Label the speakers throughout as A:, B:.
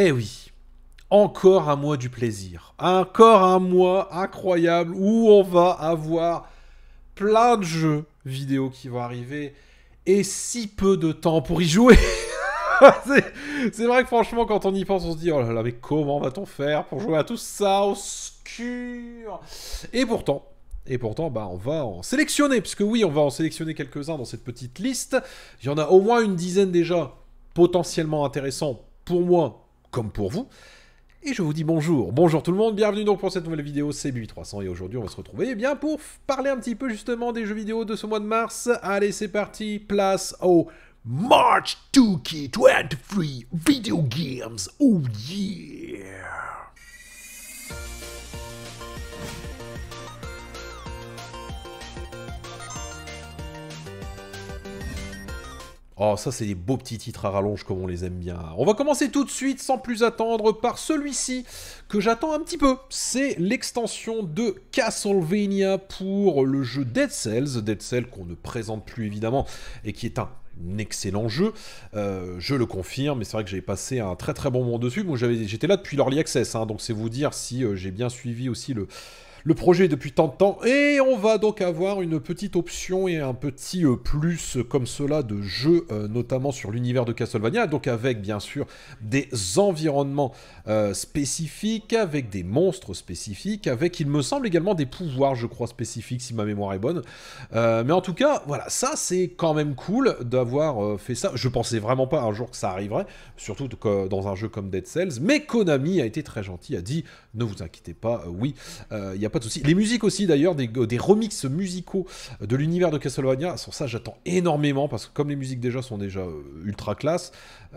A: Eh oui, encore un mois du plaisir. Encore un mois incroyable où on va avoir plein de jeux vidéo qui vont arriver et si peu de temps pour y jouer. c'est vrai que franchement, quand on y pense, on se dit oh là là, mais comment va-t-on faire pour jouer à tout ça obscur Et pourtant, et pourtant, bah, on va en sélectionner, puisque oui, on va en sélectionner quelques-uns dans cette petite liste. Il y en a au moins une dizaine déjà potentiellement intéressants pour moi comme pour vous. Et je vous dis bonjour. Bonjour tout le monde, bienvenue donc pour cette nouvelle vidéo, c'est b 300 et aujourd'hui on va se retrouver eh bien pour parler un petit peu justement des jeux vidéo de ce mois de mars. Allez c'est parti, place au March 2K23 Video Games. Oh yeah Oh, ça, c'est des beaux petits titres à rallonge comme on les aime bien. On va commencer tout de suite, sans plus attendre, par celui-ci que j'attends un petit peu. C'est l'extension de Castlevania pour le jeu Dead Cells. Dead Cells qu'on ne présente plus évidemment et qui est un excellent jeu, euh, je le confirme, mais c'est vrai que j'ai passé un très très bon moment dessus, moi j'étais là depuis l'Early Access, hein, donc c'est vous dire si euh, j'ai bien suivi aussi le, le projet depuis tant de temps. Et on va donc avoir une petite option et un petit euh, plus comme cela de jeu, euh, notamment sur l'univers de Castlevania. Donc avec bien sûr des environnements euh, spécifiques, avec des monstres spécifiques, avec il me semble également des pouvoirs, je crois, spécifiques si ma mémoire est bonne. mais en tout cas, voilà, ça c'est quand même cool d'avoir fait ça. Je pensais vraiment pas un jour que ça arriverait, surtout dans un jeu comme Dead Cells. Mais Konami a été très gentil, a dit ne vous inquiétez pas, oui, il y a pas de souci. Les musiques aussi, d'ailleurs, des, euh, des remixes musicaux euh, de l'univers de Castlevania, sur ça, j'attends énormément, parce que comme les musiques déjà sont déjà euh, ultra classe,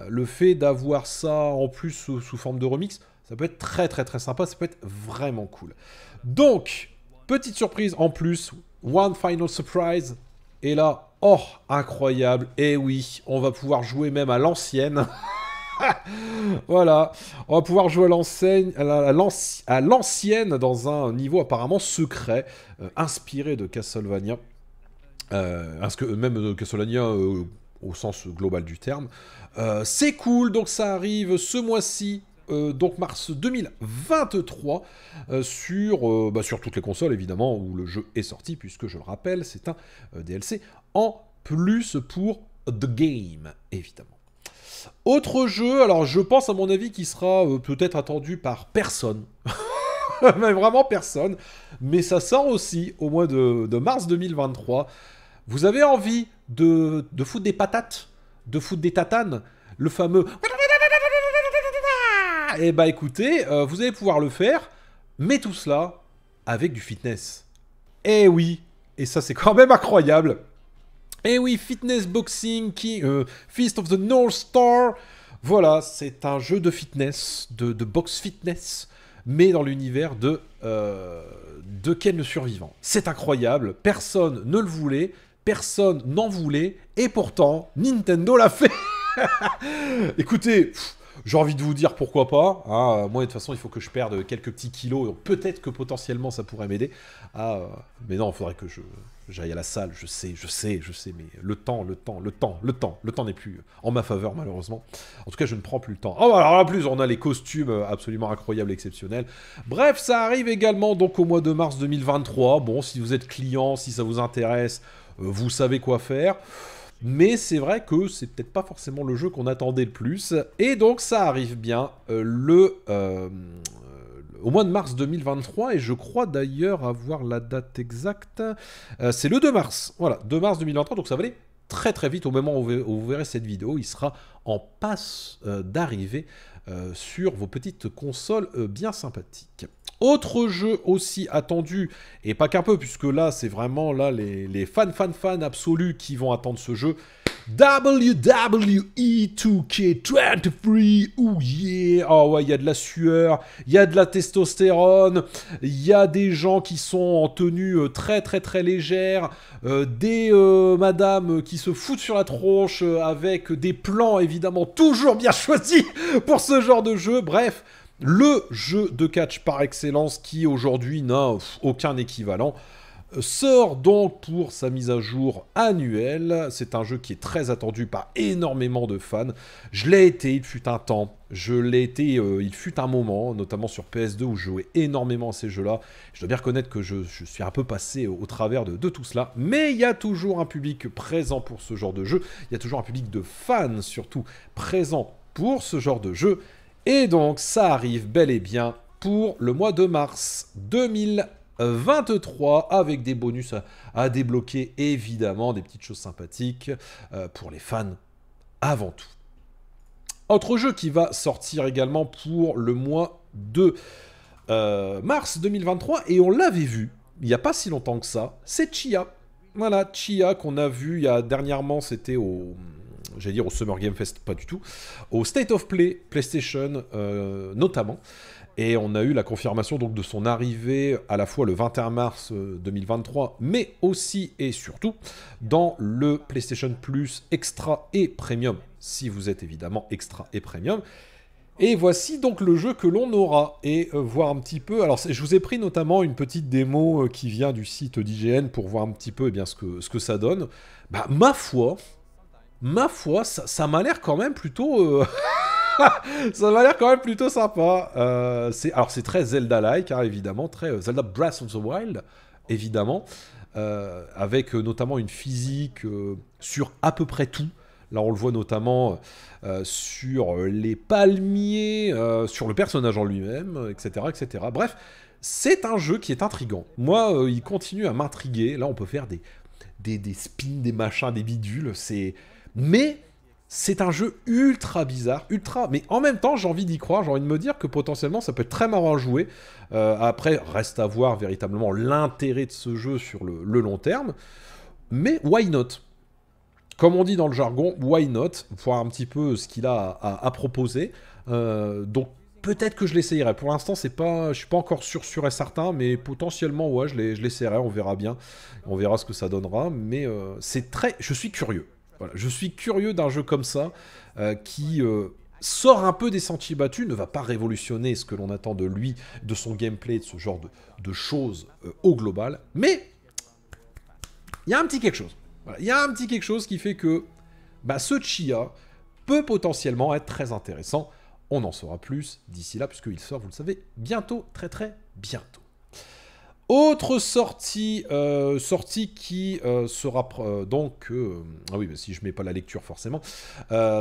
A: le fait d'avoir ça en plus sous, sous forme de remix, ça peut être très très très sympa, ça peut être vraiment cool. Donc, petite surprise en plus, One Final Surprise, et là, oh, incroyable, et oui, on va pouvoir jouer même à l'ancienne. voilà. On va pouvoir jouer à l'ancienne dans un niveau apparemment secret, euh, inspiré de Castlevania. Euh, que, même de euh, Castlevania au sens global du terme. c'est cool, donc ça arrive ce mois-ci donc mars 2023 sur, bah, sur toutes les consoles évidemment où le jeu est sorti puisque je le rappelle c'est un DLC en plus pour The Game évidemment. Autre jeu, alors je pense à mon avis qui sera euh, peut-être attendu par personne. mais vraiment personne. Mais ça sort aussi au mois de, mars 2023. Vous avez envie de, de foutre des patates, de foutre des tatanes, le fameux... Eh bah écoutez, euh, vous allez pouvoir le faire, mais tout cela avec du fitness. Eh oui, et ça c'est quand même incroyable. Et eh oui, Fitness Boxing qui... Euh, Feast of the North Star. Voilà, c'est un jeu de fitness, de, box fitness, mais dans l'univers de, euh, de Ken le Survivant. C'est incroyable, personne ne le voulait, personne n'en voulait, et pourtant, Nintendo l'a fait Écoutez, j'ai envie de vous dire pourquoi pas. Hein. Euh, moi, de toute façon, il faut que je perde quelques petits kilos. Peut-être que potentiellement, ça pourrait m'aider. Ah, euh, mais non, il faudrait que je j'aille à la salle. Je sais, je sais, je sais. Mais le temps, le temps, le temps, le temps, le temps n'est plus en ma faveur, malheureusement. En tout cas, je ne prends plus le temps. Oh, alors en plus, on a les costumes euh, absolument incroyables, exceptionnels. Bref, ça arrive également donc au mois de mars 2023. Bon, si vous êtes client, si ça vous intéresse, vous savez quoi faire. Mais c'est vrai que c'est peut-être pas forcément le jeu qu'on attendait le plus. Et donc ça arrive bien euh, le, euh, euh, au mois de mars 2023. Et je crois d'ailleurs avoir la date exacte. c'est le 2 mars. Voilà, 2 mars 2023. Donc ça va aller très très vite. Au moment où vous verrez cette vidéo, il sera en passe d'arriver sur vos petites consoles bien sympathiques. Autre jeu aussi attendu, et pas qu'un peu, puisque là, c'est vraiment là les, fans, fans, fans absolus qui vont attendre ce jeu. WWE 2K23, ouh yeah Oh ouais, il y a de la sueur, il y a de la testostérone, il y a des gens qui sont en tenue euh, très très très légère, euh, des euh, madames qui se foutent sur la tronche avec des plans évidemment toujours bien choisis pour ce genre de jeu, bref le jeu de catch par excellence qui aujourd'hui n'a aucun équivalent euh, sort donc pour sa mise à jour annuelle. C'est un jeu qui est très attendu par énormément de fans. Je l'ai été, il fut un temps. Je l'ai été, euh, il fut un moment, notamment sur PS2 où je jouais énormément à ces jeux-là. Je dois bien reconnaître que je, suis un peu passé au, travers de, tout cela. Mais il y a toujours un public présent pour ce genre de jeu. Il y a toujours un public de fans surtout présent pour ce genre de jeu. Et donc ça arrive bel et bien pour le mois de mars 2023 avec des bonus à, débloquer évidemment, des petites choses sympathiques euh, pour les fans avant tout. Autre jeu qui va sortir également pour le mois de euh, mars 2023 et on l'avait vu il n'y a pas si longtemps que ça, c'est Chia. Voilà, Chia qu'on a vu il y a dernièrement, c'était au, j'allais dire au Summer Game Fest, pas du tout, au State of Play PlayStation euh, notamment. Et on a eu la confirmation donc de son arrivée à la fois le 21 mars 2023, euh, mais aussi et surtout dans le PlayStation Plus Extra et Premium, si vous êtes évidemment Extra et Premium. Et voici donc le jeu que l'on aura et euh, voir un petit peu. Alors je vous ai pris notamment une petite démo qui vient du site d'IGN pour voir un petit peu eh bien, ce, que, ce que ça donne. Bah, ma foi, ma foi, ça, m'a l'air quand même plutôt... Euh, ça m'a l'air quand même plutôt sympa. Euh, alors c'est très Zelda-like, hein, évidemment, très euh, Zelda Breath of the Wild, évidemment, avec notamment une physique sur à peu près tout. Là, on le voit notamment sur les palmiers, sur le personnage en lui-même, etc., etc. Bref, c'est un jeu qui est intrigant. Moi, il continue à m'intriguer. Là, on peut faire des, des, des spins, des machins, des bidules. C'est mais c'est un jeu ultra bizarre, ultra. Mais en même temps, j'ai envie d'y croire, j'ai envie de me dire que potentiellement ça peut être très marrant à jouer. Euh, après, reste à voir véritablement l'intérêt de ce jeu sur le, long terme. Mais why not Comme on dit dans le jargon, why not Voir un petit peu ce qu'il a à, proposer. Euh, donc peut-être que je l'essayerai. Pour l'instant, c'est pas, suis pas encore sûr, sûr et certain, mais potentiellement, ouais, je l'essayerai. On verra bien, on verra ce que ça donnera. Mais euh, c'est très, je suis curieux. Je suis curieux d'un jeu comme ça euh, qui euh, sort un peu des sentiers battus, ne va pas révolutionner ce que l'on attend de lui, de son gameplay, de ce genre de, choses euh, au global, mais il y a un petit quelque chose. Il y a un petit quelque chose qui fait que bah, ce Chia peut potentiellement être très intéressant. On en saura plus d'ici là, puisqu'il sort, vous le savez, bientôt, très très bientôt. Autre sortie, euh, sortie qui euh, sera euh, donc... ah oui, si je mets pas la lecture forcément.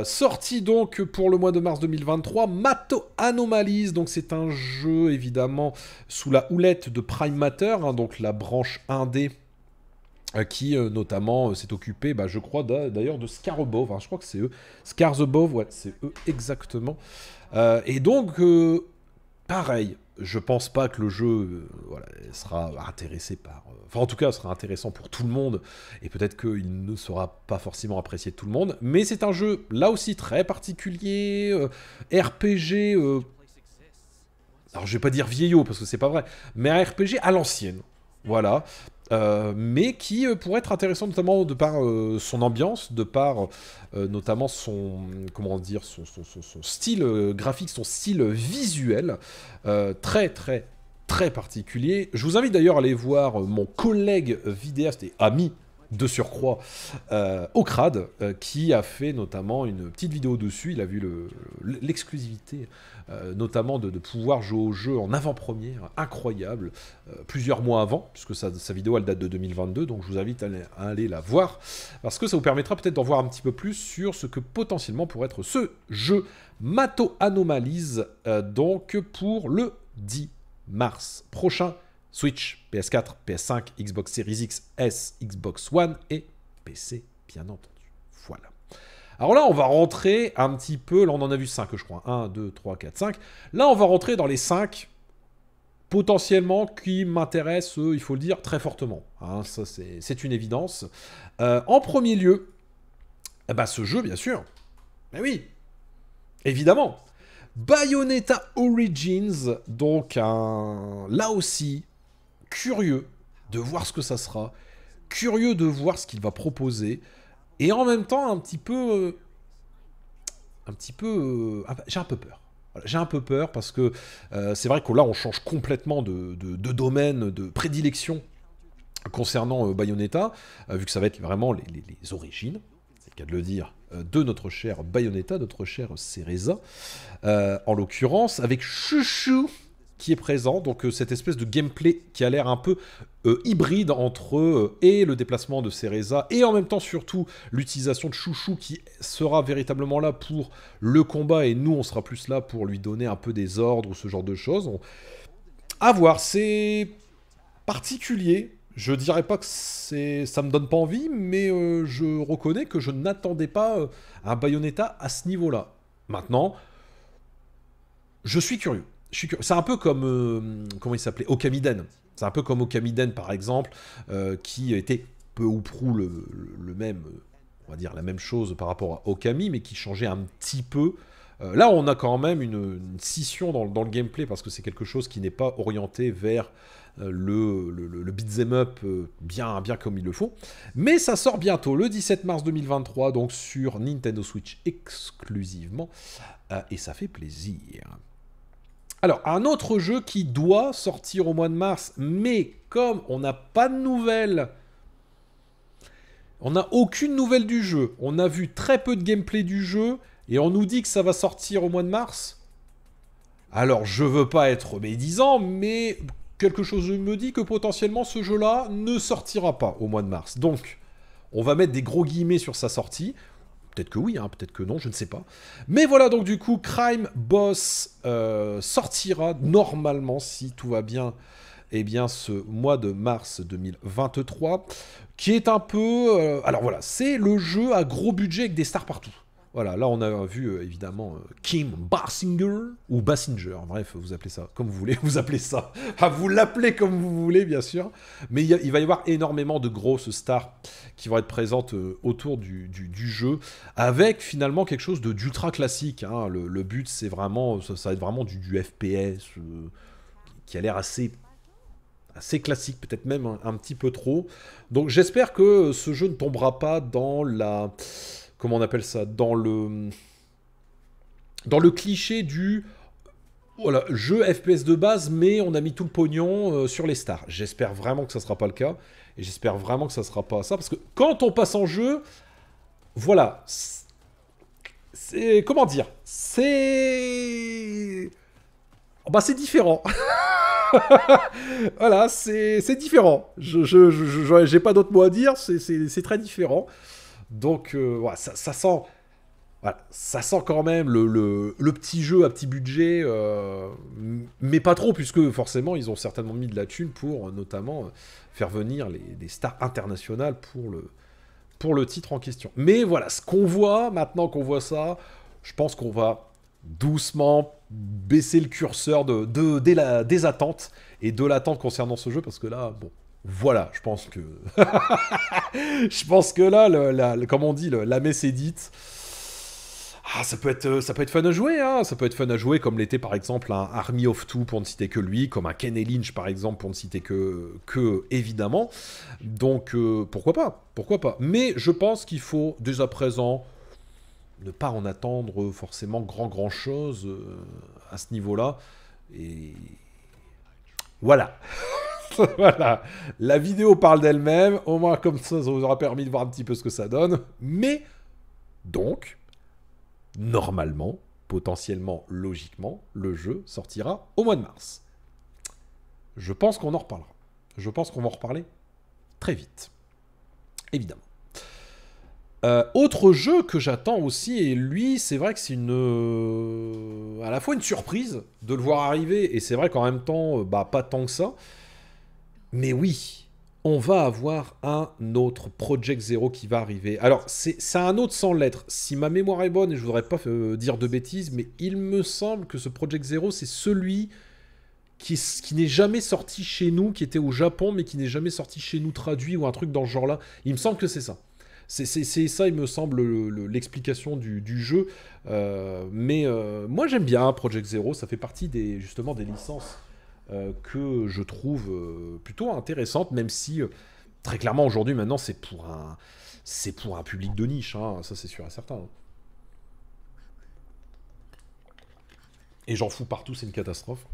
A: sortie donc pour le mois de mars 2023, Mato Anomalies. Donc c'est un jeu évidemment sous la houlette de Prime Matter, hein, donc la branche 1D qui notamment s'est occupé, bah, je crois d'ailleurs de Scarabove. je crois que c'est eux, scarzebo ouais, c'est eux exactement. et donc, pareil, je pense pas que le jeu euh, sera intéressé par. Euh, enfin, en tout cas, sera intéressant pour tout le monde. Et peut-être qu'il ne sera pas forcément apprécié de tout le monde. Mais c'est un jeu, là aussi, très particulier. Euh, RPG. alors, je vais pas dire vieillot parce que c'est pas vrai. Mais un RPG à l'ancienne. Voilà. Euh, mais qui euh, pourrait être intéressant notamment de par euh, son ambiance, de par notamment son comment dire son style graphique, son style visuel très très très particulier. Je vous invite d'ailleurs à aller voir mon collègue vidéaste et ami de surcroît euh, au crade, euh, qui a fait notamment une petite vidéo dessus. Il a vu l'exclusivité, euh, notamment de, pouvoir jouer au jeu en avant-première, incroyable, plusieurs mois avant, puisque sa, vidéo elle date de 2022, donc je vous invite à, aller la voir, parce que ça vous permettra peut-être d'en voir un petit peu plus sur ce que potentiellement pourrait être ce jeu Mato Anomalies, donc pour le 10 mars prochain. Switch, PS4, PS5, Xbox Series X, S, Xbox One et PC, bien entendu. Voilà. Alors là, on va rentrer un petit peu, là on en a vu 5 je crois, 1, 2, 3, 4, 5. Là, on va rentrer dans les 5 potentiellement qui m'intéressent, euh, il faut le dire, très fortement. Hein. ça, c'est une évidence. Euh, en premier lieu, eh ben, ce jeu, bien sûr. Mais oui, évidemment. Bayonetta Origins, donc un, là aussi, curieux de voir ce que ça sera, curieux de voir ce qu'il va proposer, et en même temps un petit peu... Euh, un petit peu... Euh, ah, j'ai un peu peur. J'ai un peu peur parce que euh, c'est vrai que là on change complètement de, domaine, de prédilection concernant Bayonetta, vu que ça va être vraiment les, origines, c'est le cas de le dire, de notre chère Bayonetta, notre chère Cereza, en l'occurrence avec Chouchou qui est présent. Donc euh, cette espèce de gameplay qui a l'air un peu euh, hybride entre euh, et le déplacement de Cereza et en même temps surtout l'utilisation de Chouchou qui sera véritablement là pour le combat et nous on sera plus là pour lui donner un peu des ordres ou ce genre de choses. À voir, c'est particulier. Je dirais pas que c'est, ça me donne pas envie, mais je reconnais que je n'attendais pas un Bayonetta à ce niveau-là. Maintenant, je suis curieux c'est un peu comme euh, comment il s'appelait Okamiden. C'est un peu comme Okamiden par exemple, euh, qui était peu ou prou le, même, euh, on va dire la même chose par rapport à Okami, mais qui changeait un petit peu. là, on a quand même une, scission dans, le gameplay parce que c'est quelque chose qui n'est pas orienté vers le, le, le beat'em up bien, bien comme il le faut. Mais ça sort bientôt, le 17 mars 2023, donc sur Nintendo Switch exclusivement. et ça fait plaisir. Alors, un autre jeu qui doit sortir au mois de mars, mais comme on n'a pas de nouvelles, on n'a aucune nouvelle du jeu, on a vu très peu de gameplay du jeu, et on nous dit que ça va sortir au mois de mars. Alors, je veux pas être médisant, mais quelque chose me dit que potentiellement ce jeu-là ne sortira pas au mois de mars. Donc, on va mettre des gros guillemets sur sa sortie. Peut-être que oui, hein, peut-être que non, je ne sais pas. Mais voilà, donc du coup, Crime Boss euh, sortira normalement, si tout va bien, eh bien, ce mois de mars 2023, qui est un peu... Euh, alors voilà, c'est le jeu à gros budget avec des stars partout. Voilà, là on a vu euh, évidemment euh, Kim Basinger ou Bassinger, bref, vous appelez ça comme vous voulez, vous appelez ça, vous l'appelez comme vous voulez bien sûr, mais il, va y avoir énormément de grosses stars qui vont être présentes euh, autour du, jeu, avec finalement quelque chose de d'ultra classique. Hein. Le, but c'est vraiment, ça, va être vraiment du, FPS qui a l'air assez assez classique, peut-être même un, petit peu trop. Donc j'espère que ce jeu ne tombera pas dans la comment on appelle ça, dans le, dans le cliché du voilà, jeu FPS de base, mais on a mis tout le pognon euh, sur les stars. J'espère vraiment que ça ne sera pas le cas. Et j'espère vraiment que ça ne sera pas ça. Parce que quand on passe en jeu, voilà. C'est. Comment dire C'est. Oh bah, c'est différent. voilà, c'est différent. Je n'ai pas d'autre mot à dire. C'est très différent. Donc, euh, voilà, ça, sent. ça sent quand même le, petit jeu à petit budget, euh, mais pas trop, puisque forcément, ils ont certainement mis de la thune pour euh, notamment faire venir les, des stars internationales pour le, pour le titre en question. Mais voilà, ce qu'on voit, maintenant qu'on voit ça, je pense qu'on va doucement baisser le curseur de, des attentes et de l'attente concernant ce jeu, parce que là, bon, voilà, je pense que. je pense que là, comme on dit, la messe est dite. Ah, ça peut être, euh, ça peut être fun à jouer, hein. Ça peut être fun à jouer, comme l'était par exemple un Army of Two pour ne citer que lui, comme un Kenny Lynch par exemple pour ne citer que, que évidemment. Donc euh, pourquoi pas, pourquoi pas. Mais je pense qu'il faut dès à présent ne pas en attendre forcément grand grand chose euh, à ce niveau-là. Et voilà. voilà. La vidéo parle d'elle-même. Au moins, comme ça, ça vous aura permis de voir un petit peu ce que ça donne. Mais, donc, normalement, potentiellement, logiquement, le jeu sortira au mois de mars. Je pense qu'on en reparlera. Je pense qu'on va en reparler très vite. Évidemment. Euh, autre jeu que j'attends aussi, et lui, c'est vrai que c'est une. Euh, à la fois une surprise de le voir arriver, et c'est vrai qu'en même temps, euh, bah, pas tant que ça. Mais oui, on va avoir un autre Project Zero qui va arriver. Alors, c'est un autre sans lettre. Si ma mémoire est bonne, et je voudrais pas euh, dire de bêtises, mais il me semble que ce Project Zero, c'est celui qui, n'est jamais sorti chez nous, qui était au Japon, mais qui n'est jamais sorti chez nous traduit ou un truc dans ce genre-là. Il me semble que c'est ça. C'est ça, il me semble, l'explication du, jeu. Euh, mais euh, moi, j'aime bien Project Zero. Ça fait partie des, justement des licences euh, que je trouve euh, plutôt intéressante, même si euh, très clairement aujourd'hui maintenant c'est pour un c'est pour un public de niche, hein, ça c'est sûr et certain. Hein. Et j'en fous partout, c'est une catastrophe.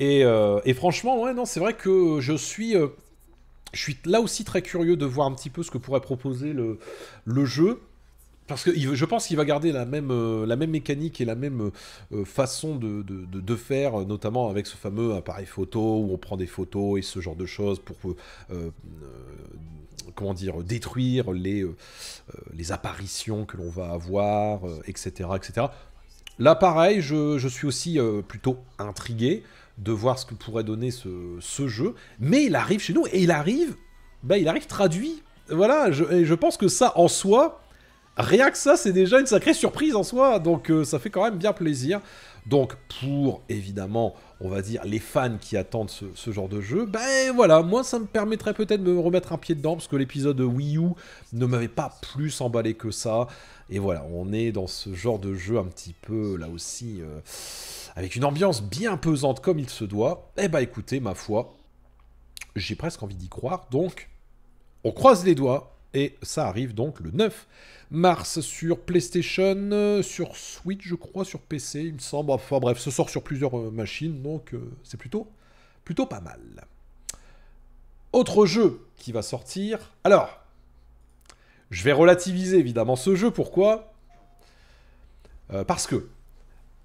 A: Et, franchement, ouais, non, c'est vrai que je suis, je suis là aussi très curieux de voir un petit peu ce que pourrait proposer le jeu. Parce que je pense qu'il va garder la même, euh, la même mécanique et la même euh, euh, façon de, de, faire, notamment avec ce fameux appareil photo où on prend des photos et ce genre de choses pour comment dire, détruire les, les apparitions que l'on va avoir, etc., etc. Là, pareil, je, je suis aussi plutôt intrigué de voir ce que pourrait donner ce, jeu. Mais il arrive chez nous et il arrive, bah, il arrive traduit. Voilà, je, je pense que ça en soi, Rien que ça, c'est déjà une sacrée surprise en soi, donc euh, ça fait quand même bien plaisir. Donc pour, évidemment, on va dire, les fans qui attendent ce, genre de jeu, ben voilà, moi ça me permettrait peut-être de me remettre un pied dedans, parce que l'épisode Wii U ne m'avait pas plus emballé que ça. Et voilà, on est dans ce genre de jeu un petit peu, là aussi, euh, avec une ambiance bien pesante comme il se doit. Eh ben écoutez, ma foi, j'ai presque envie d'y croire, donc on croise les doigts et ça arrive donc le 9 mars sur PlayStation, euh, sur Switch je crois, sur PC il me semble, enfin bref, ce sort sur plusieurs euh, machines, donc euh, c'est plutôt, plutôt pas mal. Autre jeu qui va sortir, alors, je vais relativiser évidemment ce jeu, pourquoi Parce que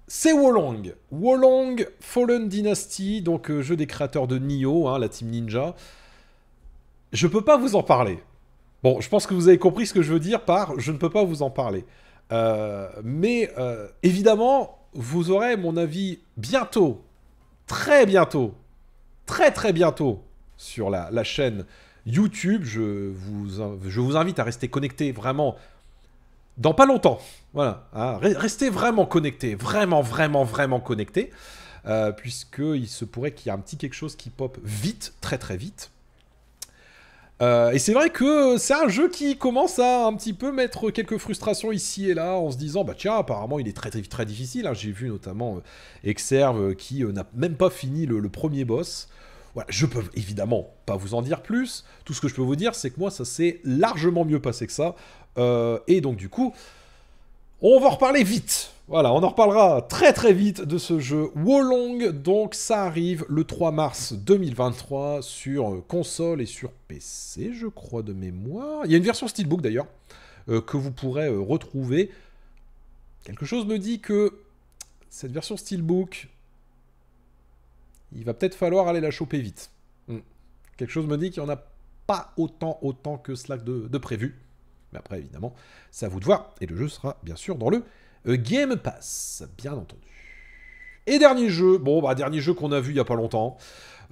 A: c'est Wolong. Wolong Fallen Dynasty, donc jeu des créateurs de Nioh, hein, la team Ninja. Je peux pas vous en parler. Bon, je pense que vous avez compris ce que je veux dire par je ne peux pas vous en parler. Euh, mais euh, évidemment, vous aurez mon avis bientôt, très bientôt, très très bientôt sur la, chaîne YouTube. Je vous, invite à rester connecté vraiment dans pas longtemps. Voilà. Hein. Restez vraiment connecté, vraiment, vraiment, vraiment connecté. Euh, puisque puisqu'il se pourrait qu'il y ait un petit quelque chose qui pop vite, très très vite. Euh, et c'est vrai que c'est un jeu qui commence à un petit peu mettre quelques frustrations ici et là en se disant bah tiens apparemment il est très très, difficile. Hein. J'ai vu notamment euh, Exerve euh, qui n'a même pas fini le, premier boss. Voilà, je peux évidemment pas vous en dire plus. Tout ce que je peux vous dire c'est que moi ça s'est largement mieux passé que ça. et donc du coup on va en reparler vite. Voilà, on en reparlera très très vite de ce jeu Wolong. Donc ça arrive le 3 mars 2023 sur euh, console et sur PC, je crois, de mémoire. Il y a une version Steelbook d'ailleurs euh, que vous pourrez euh, retrouver. Quelque chose me dit que cette version Steelbook, il va peut-être falloir aller la choper vite. Hmm. Quelque chose me dit qu'il n'y en a pas autant, autant que cela de prévu. Mais après, évidemment, c'est à vous de voir. Et le jeu sera bien sûr dans le euh, Game Pass, bien entendu. Et dernier jeu, bon, bah, dernier jeu qu'on a vu il n'y a pas longtemps.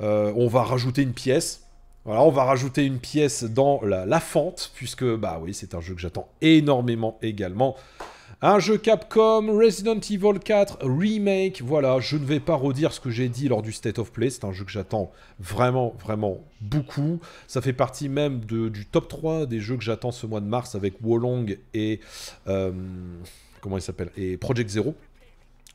A: Euh, on va rajouter une pièce. Voilà, on va rajouter une pièce dans la fente, puisque, bah oui, c'est un jeu que j'attends énormément également. Un jeu Capcom, Resident Evil 4 Remake. Voilà, je ne vais pas redire ce que j'ai dit lors du State of Play. C'est un jeu que j'attends vraiment, vraiment beaucoup. Ça fait partie même du top 3 des jeux que j'attends ce mois de mars avec Wolong et. Euh, comment il s'appelle Et Project Zero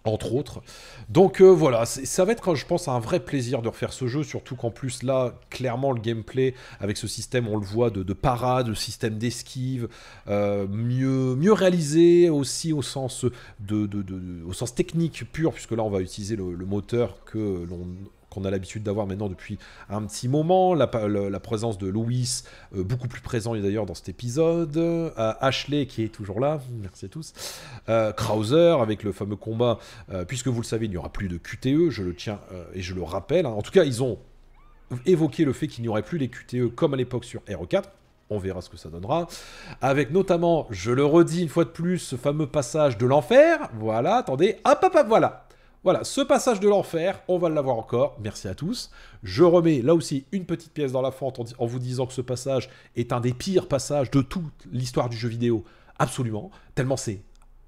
A: entre autres. Donc euh, voilà, ça va être, quand je pense, un vrai plaisir de refaire ce jeu, surtout qu'en plus là, clairement, le gameplay avec ce système, on le voit, de, de parade, de système d'esquive, euh, mieux, mieux réalisé aussi au sens, de, au sens technique pur, puisque là, on va utiliser le moteur que l'on qu'on a l'habitude d'avoir maintenant depuis un petit moment. La, présence de Louis, euh, beaucoup plus présent et d'ailleurs dans cet épisode. Euh, Ashley qui est toujours là, merci à tous. Euh, Krauser avec le fameux combat, puisque vous le savez, il n'y aura plus de QTE, je le tiens et je le rappelle. Hein. En tout cas, ils ont évoqué le fait qu'il n'y aurait plus les QTE comme à l'époque sur RE4. On verra ce que ça donnera. Avec notamment, je le redis une fois de plus, ce fameux passage de l'enfer. Voilà, attendez. Hop, hop, hop, voilà. Voilà, ce passage de l'enfer, on va l'avoir encore. Merci à tous. Je remets là aussi une petite pièce dans la fente en, vous disant que ce passage est un des pires passages de toute l'histoire du jeu vidéo. Absolument. Tellement c'est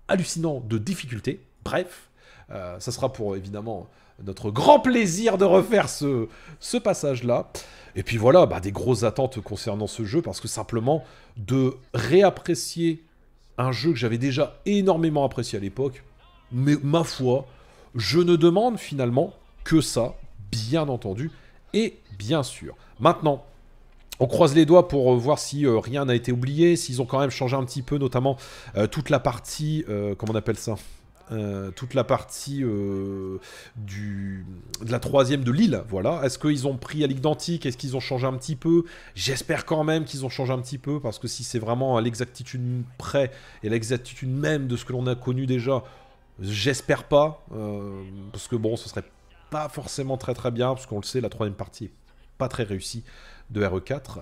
A: hallucinant de difficulté. Bref, euh, ça sera pour évidemment notre grand plaisir de refaire ce, passage-là. Et puis voilà, bah, des grosses attentes concernant ce jeu, parce que simplement de réapprécier un jeu que j'avais déjà énormément apprécié à l'époque, mais ma foi, je ne demande finalement que ça, bien entendu, et bien sûr. Maintenant, on croise les doigts pour euh, voir si euh, rien n'a été oublié, s'ils ont quand même changé un petit peu, notamment euh, toute la partie, comment on appelle ça toute la partie du, de la troisième de l'île, voilà. Est-ce qu'ils ont pris à l'identique Est-ce qu'ils ont changé un petit peu J'espère quand même qu'ils ont changé un petit peu, parce que si c'est vraiment à l'exactitude près et l'exactitude même de ce que l'on a connu déjà, J'espère pas, euh, parce que bon, ce serait pas forcément très très bien, parce qu'on le sait, la troisième partie est pas très réussie de e RE4.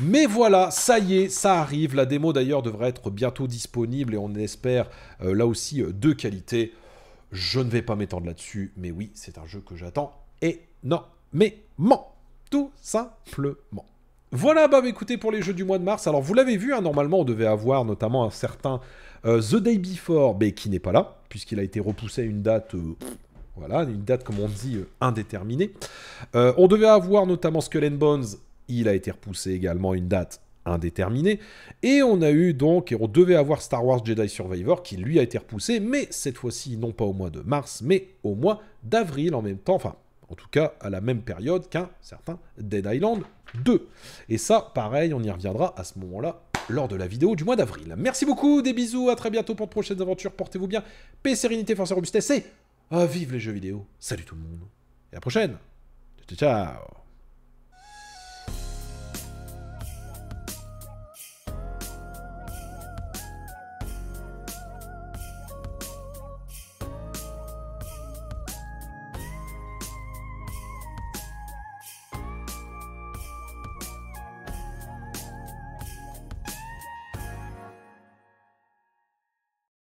A: Mais voilà, ça y est, ça arrive. La démo d'ailleurs devrait être bientôt disponible et on espère euh, là aussi euh, de qualité. Je ne vais pas m'étendre là-dessus, mais oui, c'est un jeu que j'attends énormément. Tout simplement. Voilà, bah écoutez, pour les jeux du mois de mars, alors vous l'avez vu, hein, normalement on devait avoir notamment un certain The Day Before, mais qui n'est pas là puisqu'il a été repoussé à une date euh, voilà, une date, comme on dit, euh, indéterminée. Euh, on devait avoir notamment Skull and Bones, il a été repoussé également une date indéterminée. Et on a eu donc, et on devait avoir Star Wars Jedi Survivor, qui lui a été repoussé, mais cette fois-ci, non pas au mois de mars, mais au mois d'avril en même temps, enfin, en tout cas à la même période qu'un certain Dead Island 2. Et ça, pareil, on y reviendra à ce moment-là lors de la vidéo du mois d'avril. Merci beaucoup, des bisous, à très bientôt pour de prochaines aventures, portez-vous bien, paix, sérénité, force et robustesse, et ah, vive les jeux vidéo. Salut tout le monde, et à la prochaine. Ciao, ciao.